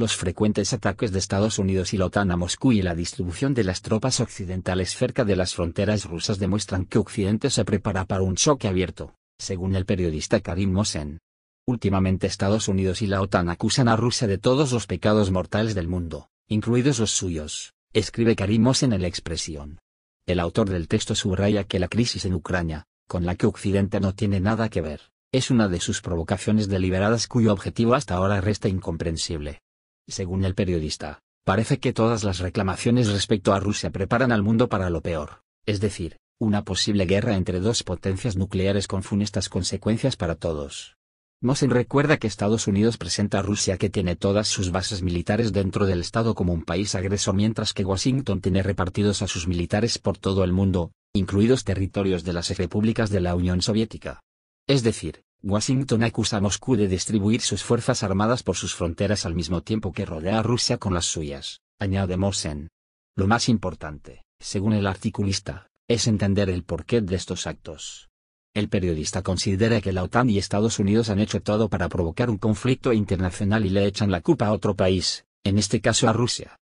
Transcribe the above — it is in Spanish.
los frecuentes ataques de Estados Unidos y la OTAN a Moscú y la distribución de las tropas occidentales cerca de las fronteras rusas demuestran que Occidente se prepara para un choque abierto, según el periodista Karim Mosen. Últimamente Estados Unidos y la OTAN acusan a Rusia de todos los pecados mortales del mundo, incluidos los suyos, escribe Karim Mosen en la expresión. El autor del texto subraya que la crisis en Ucrania, con la que Occidente no tiene nada que ver, es una de sus provocaciones deliberadas cuyo objetivo hasta ahora resta incomprensible. Según el periodista, parece que todas las reclamaciones respecto a Rusia preparan al mundo para lo peor, es decir, una posible guerra entre dos potencias nucleares con funestas consecuencias para todos. Mosin recuerda que Estados Unidos presenta a Rusia que tiene todas sus bases militares dentro del Estado como un país agreso mientras que Washington tiene repartidos a sus militares por todo el mundo, incluidos territorios de las repúblicas de la Unión Soviética. Es decir, Washington acusa a Moscú de distribuir sus fuerzas armadas por sus fronteras al mismo tiempo que rodea a Rusia con las suyas, añade Mosen. Lo más importante, según el articulista, es entender el porqué de estos actos. El periodista considera que la OTAN y Estados Unidos han hecho todo para provocar un conflicto internacional y le echan la culpa a otro país, en este caso a Rusia,